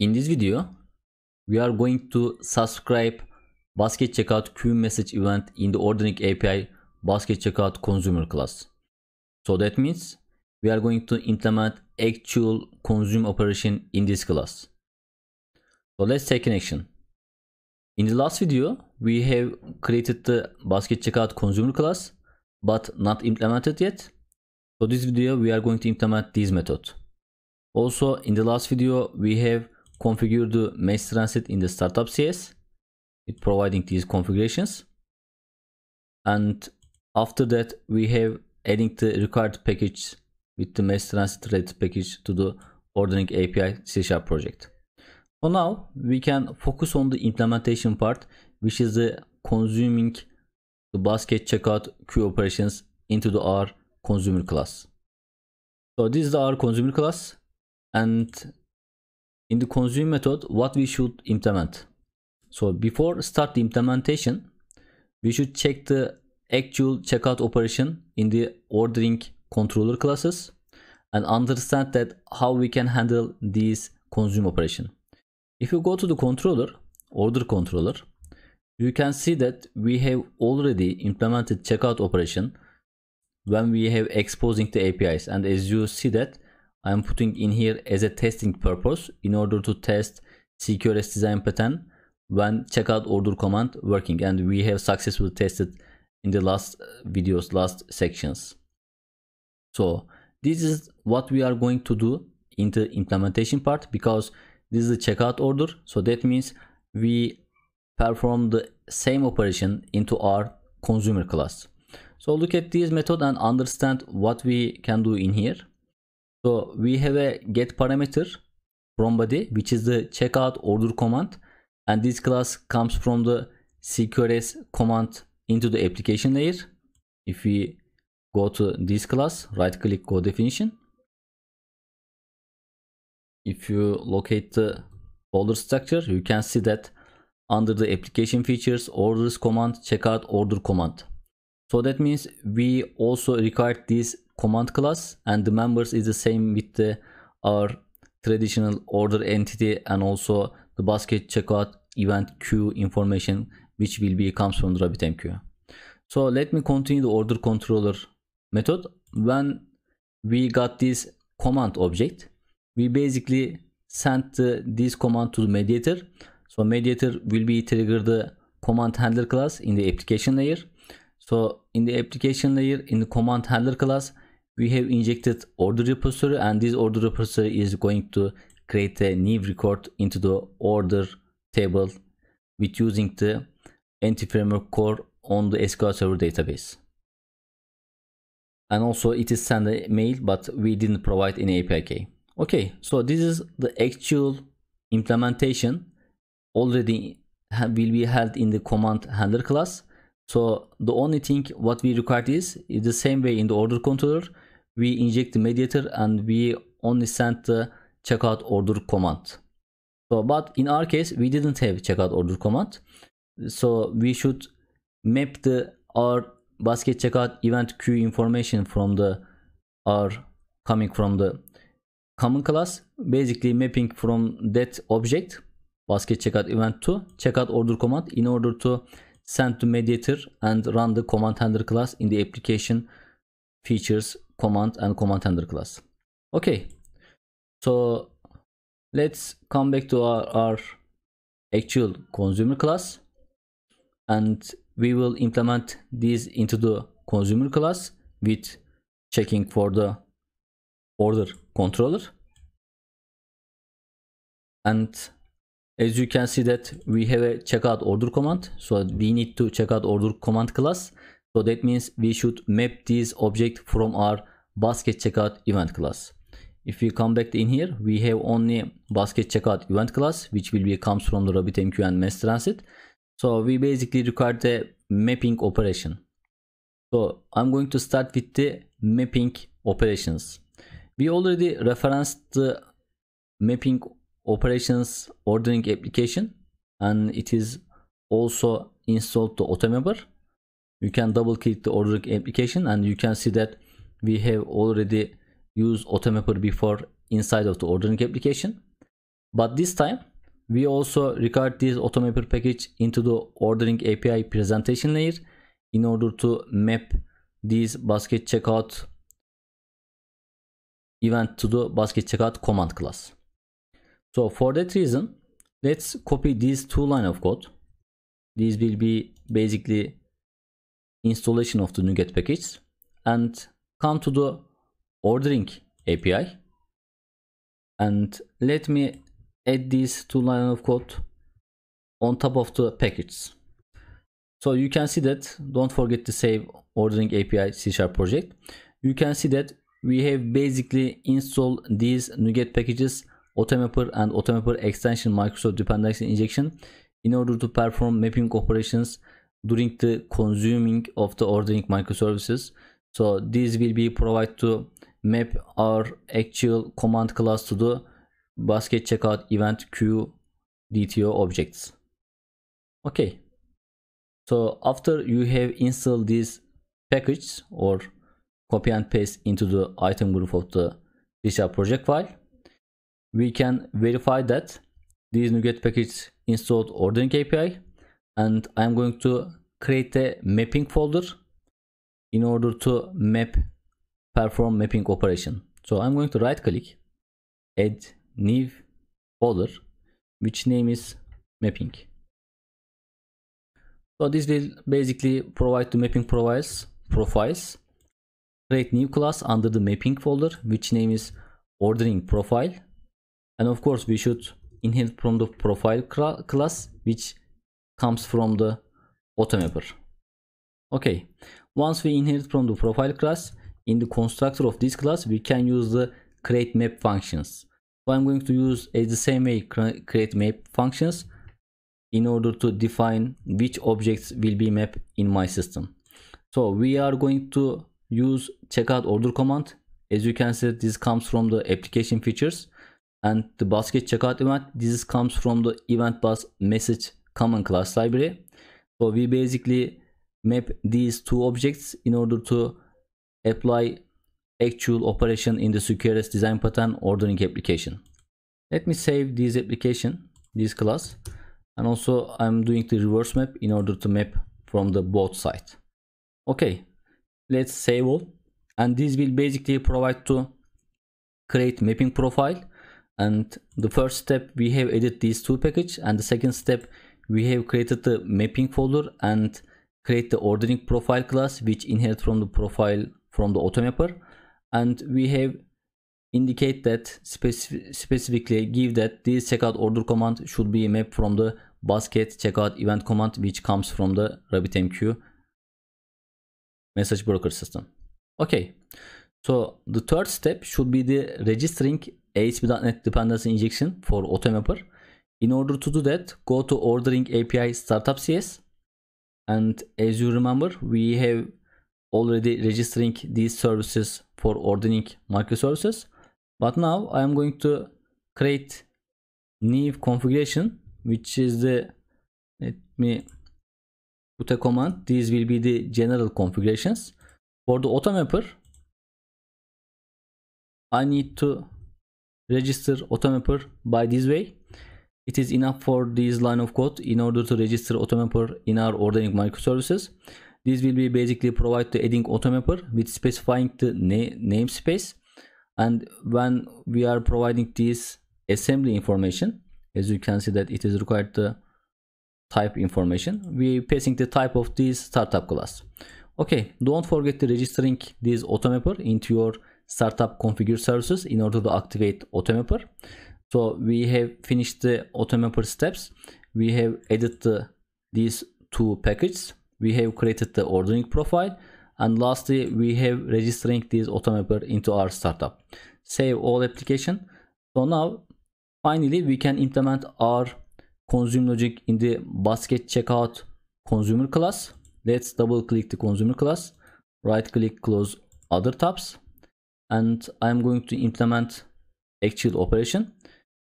In this video, we are going to subscribe basket checkout queue message event in the ordering API basket checkout consumer class. So that means we are going to implement actual consume operation in this class. So let's take an action. In the last video, we have created the basket checkout consumer class, but not implemented yet. So this video, we are going to implement this method. Also in the last video, we have configure the mesh transit in the startup CS with providing these configurations. And after that, we have adding the required package with the mesh transit related package to the ordering API C Sharp project. For now we can focus on the implementation part, which is the consuming the basket checkout queue operations into the our consumer class. So this is our consumer class and in the consume method what we should implement so before start the implementation we should check the actual checkout operation in the ordering controller classes and understand that how we can handle this consume operation if you go to the controller order controller you can see that we have already implemented checkout operation when we have exposing the apis and as you see that I'm putting in here as a testing purpose in order to test CQRS design pattern when checkout order command working and we have successfully tested in the last uh, videos last sections so this is what we are going to do in the implementation part because this is the checkout order so that means we perform the same operation into our consumer class so look at this method and understand what we can do in here so we have a get parameter from body which is the checkout order command and this class comes from the CQRS command into the application layer. If we go to this class, right click code definition. If you locate the folder structure, you can see that under the application features orders command checkout order command. So that means we also required this. command class and the members is the same with the our traditional order entity and also the basket checkout event queue information which will be comes from the RabbitMQ. So let me continue the order controller method. When we got this command object, we basically sent the, this command to the mediator. So mediator will be trigger the command handler class in the application layer. So in the application layer in the command handler class, we have injected order repository and this order repository is going to create a new record into the order table with using the anti-framework core on the SQL Server database. And also it is send a mail, but we didn't provide any API key. Okay, so this is the actual implementation already will be held in the command handler class. So the only thing what we required is, is the same way in the order controller, we inject the mediator and we only send the checkout order command. So, but in our case, we didn't have checkout order command. So we should map the our basket checkout event queue information from the our coming from the common class. Basically mapping from that object basket checkout event to checkout order command in order to send to mediator and run the command handler class in the application features command and command handler class. Okay, so let's come back to our, our actual consumer class and we will implement this into the consumer class with checking for the order controller and as you can see that we have a checkout order command so we need to checkout order command class So that means we should map this object from our basket checkout event class. If we come back in here, we have only basket checkout event class, which will be comes from the RabbitMQ and Mass Transit. So we basically require the mapping operation. So I'm going to start with the mapping operations. We already referenced the mapping operations ordering application and it is also installed to Automapper. you can double click the ordering application and you can see that we have already used Automapper before inside of the ordering application. But this time we also record this Automapper package into the Ordering API presentation layer in order to map this basket checkout event to the basket checkout command class. So for that reason, let's copy these two line of code. These will be basically installation of the NuGet packages and come to the ordering API. And let me add these two lines of code on top of the packages. So you can see that, don't forget to save ordering API C Sharp project. You can see that we have basically installed these NuGet packages, Automapper and Automapper extension Microsoft dependency injection in order to perform mapping operations during the consuming of the ordering microservices. So this will be provided to map our actual command class to the basket checkout event queue DTO objects. Okay. So after you have installed these package or copy and paste into the item group of the DCR project file, we can verify that these NuGet package installed ordering API and I'm going to create a mapping folder in order to map perform mapping operation. So I'm going to right click add new folder which name is mapping. So this will basically provide the mapping profiles profiles. Create new class under the mapping folder which name is ordering profile and of course we should inherit from the profile class which comes from the automapper. Okay, once we inherit from the profile class, in the constructor of this class, we can use the create map functions. So I'm going to use as the same way create map functions in order to define which objects will be mapped in my system. So we are going to use checkout order command. As you can see, this comes from the application features and the basket checkout event. This comes from the event bus message common class library. So we basically map these two objects in order to apply actual operation in the QRS design pattern ordering application. Let me save this application, this class. And also I'm doing the reverse map in order to map from the both side. Okay, let's save all. And this will basically provide to create mapping profile. And the first step we have added these two package and the second step we have created the mapping folder and create the ordering profile class which inherit from the profile from the automapper and we have indicate that specifically give that this checkout order command should be mapped from the basket checkout event command which comes from the RabbitMQ message broker system. Okay, so the third step should be the registering ASP.NET dependency injection for AutoMapper. In order to do that, go to ordering API startup CS. And as you remember, we have already registering these services for ordering microservices. But now I am going to create new configuration, which is the, let me put a command. These will be the general configurations. For the automapper, I need to register automapper by this way. it is enough for this line of code in order to register AutoMapper in our ordering microservices. This will be basically provide the adding AutoMapper with specifying the na namespace. And when we are providing this assembly information, as you can see that it is required the type information, we are passing the type of this startup class. Okay, don't forget to registering this AutoMapper into your startup configure services in order to activate AutoMapper so we have finished the auto mapper steps we have added the, these two packages we have created the ordering profile and lastly we have registering this auto mapper into our startup save all application so now finally we can implement our consume logic in the basket checkout consumer class let's double click the consumer class right click close other tabs and i'm going to implement actual operation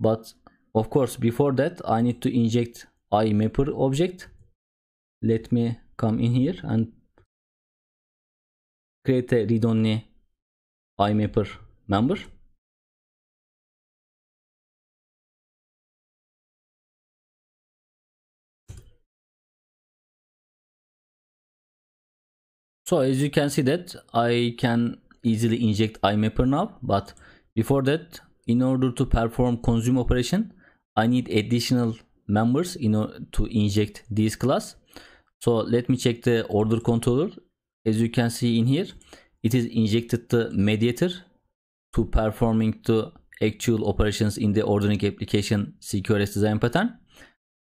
but of course before that I need to inject imapper object let me come in here and create a read-only imapper member So as you can see that I can easily inject imapper now but before that in order to perform consume operation i need additional members in order to inject this class so let me check the order controller as you can see in here it is injected the mediator to performing the actual operations in the ordering application CQRS design pattern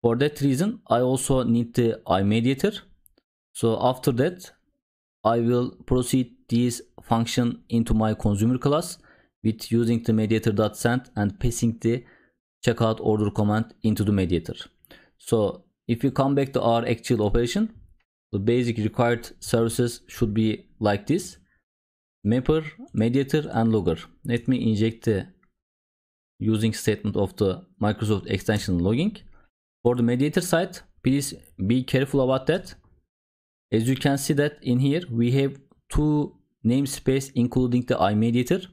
for that reason i also need the i mediator so after that i will proceed this function into my consumer class with using the mediator.send and passing the checkout order command into the mediator. So if we come back to our actual operation, the basic required services should be like this. Mapper, mediator and logger. Let me inject the using statement of the Microsoft extension logging. For the mediator side, please be careful about that. As you can see that in here, we have two namespace including the iMediator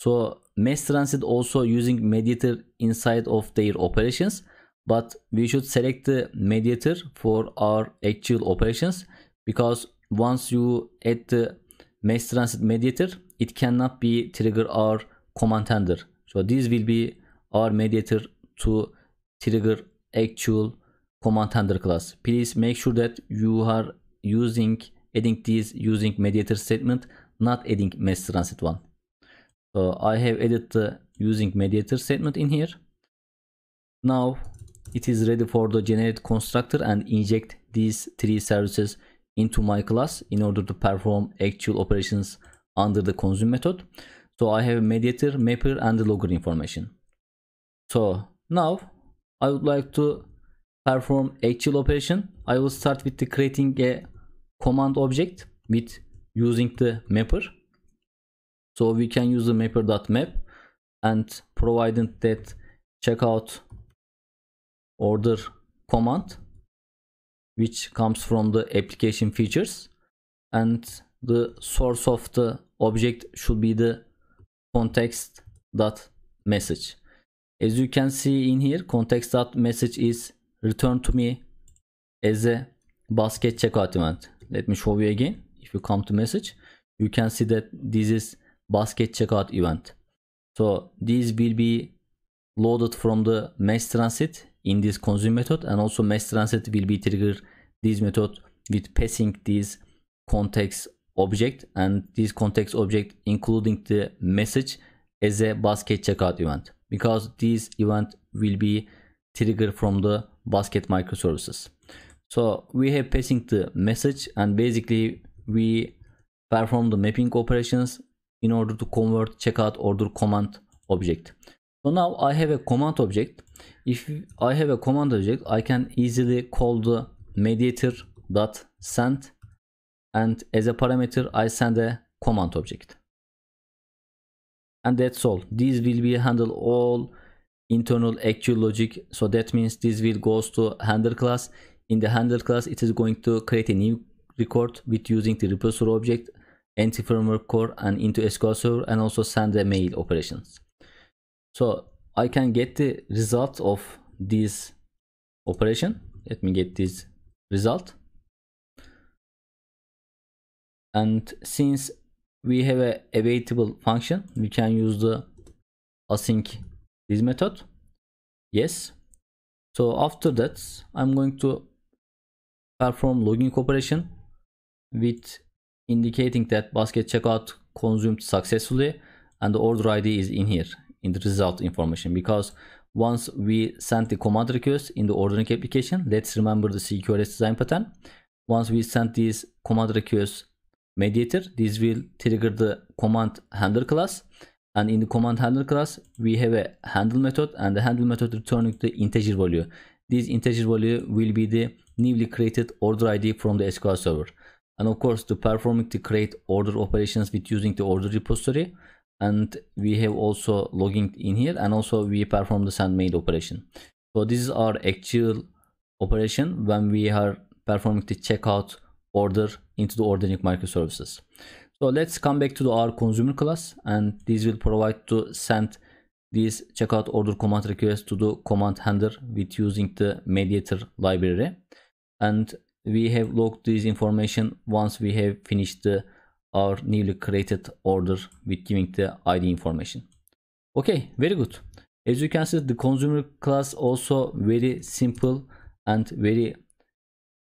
so mass transit also using mediator inside of their operations, but we should select the mediator for our actual operations because once you add the mass transit mediator, it cannot be trigger our command handler. So this will be our mediator to trigger actual command handler class. Please make sure that you are using adding this using mediator statement, not adding mass transit one uh, I have added the using mediator statement in here now it is ready for the generate constructor and inject these three services into my class in order to perform actual operations under the consume method so I have mediator mapper and the logger information so now I would like to perform actual operation I will start with the creating a command object with using the mapper So we can use the mapper.map and providing that checkout order command which comes from the application features and the source of the object should be the context message as you can see in here context message is returned to me as a basket checkout event let me show you again if you come to message you can see that this is basket checkout event. So these will be loaded from the mass transit in this consume method and also mass transit will be trigger this method with passing this context object and this context object including the message as a basket checkout event because this event will be triggered from the basket microservices so we have passing the message and basically we perform the mapping operations in order to convert checkout order command object. So now I have a command object. If I have a command object, I can easily call the mediator dot send and as a parameter I send a command object. And that's all. This will be handle all internal actual logic. So that means this will goes to handler class. In the handler class, it is going to create a new record with using the repository object anti-firmware core and into SQL Server and also send the mail operations. So I can get the result of this operation. Let me get this result. And since we have a available function, we can use the async this method. Yes. So after that, I'm going to perform login operation with indicating that basket checkout consumed successfully and the order ID is in here in the result information because once we sent the command request in the ordering application, let's remember the CQRS design pattern. Once we sent this command request mediator, this will trigger the command handler class. And in the command handler class, we have a handle method and the handle method returning the integer value. This integer value will be the newly created order ID from the SQL server. and of course to perform it to create order operations with using the order repository and we have also logging in here and also we perform the send mail operation so this is our actual operation when we are performing the checkout order into the ordering microservices so let's come back to our consumer class and this will provide to send this checkout order command request to the command handler with using the mediator library and we have logged this information once we have finished the, our newly created order with giving the id information okay very good as you can see the consumer class also very simple and very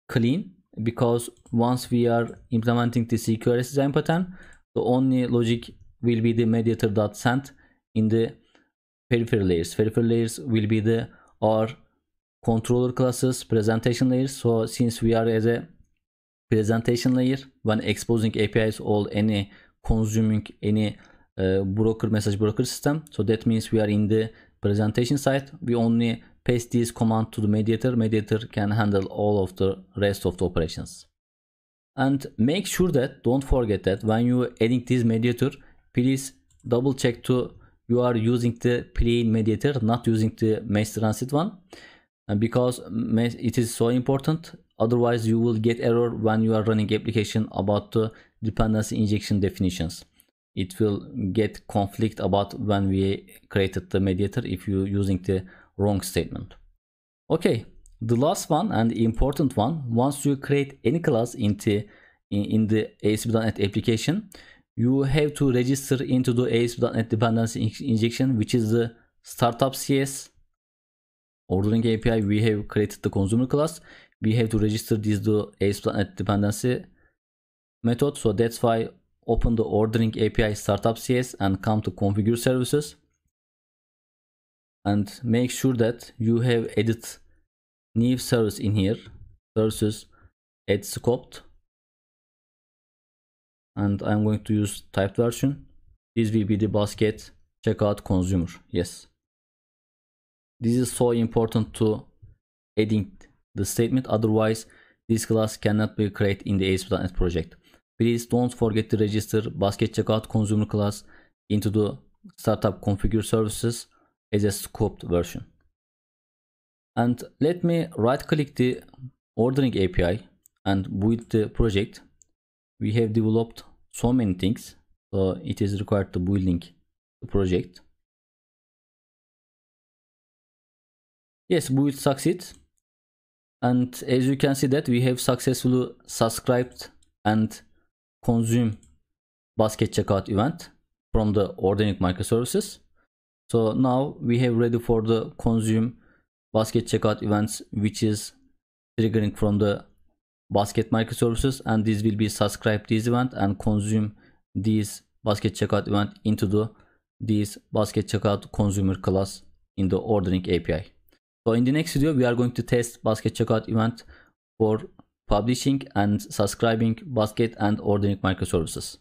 clean because once we are implementing the CQRS design pattern the only logic will be the mediator dot send in the peripheral layers peripheral layers will be the our controller classes, presentation layer. So since we are as a presentation layer, when exposing APIs or any consuming any uh, broker message broker system, so that means we are in the presentation side. We only paste this command to the mediator. Mediator can handle all of the rest of the operations. And make sure that don't forget that when you adding this mediator, please double check to you are using the plain mediator, not using the mesh transit one. because it is so important otherwise you will get error when you are running application about the uh, dependency injection definitions it will get conflict about when we created the mediator if you using the wrong statement okay the last one and important one once you create any class into in the ASP.NET application you have to register into the ASP.NET dependency injection which is the startup cs Ordering API we have created the consumer class. We have to register this the AcePlanet dependency method. So that's why open the ordering API startup CS and come to configure services. And make sure that you have added new service in here. Services add scoped. And I'm going to use typed version. This will be the basket checkout consumer. Yes. This is so important to adding the statement, otherwise this class cannot be created in the ASP.NET project. Please don't forget to register basket checkout consumer class into the startup configure services as a scoped version. And let me right click the ordering API and with the project we have developed so many things so it is required to building the project Yes, we will succeed. And as you can see that we have successfully subscribed and consume basket checkout event from the organic microservices. So now we have ready for the consume basket checkout events which is triggering from the basket microservices and this will be subscribe this event and consume this basket checkout event into the this basket checkout consumer class in the ordering API. So in the next video, we are going to test basket checkout event for publishing and subscribing basket and ordering microservices.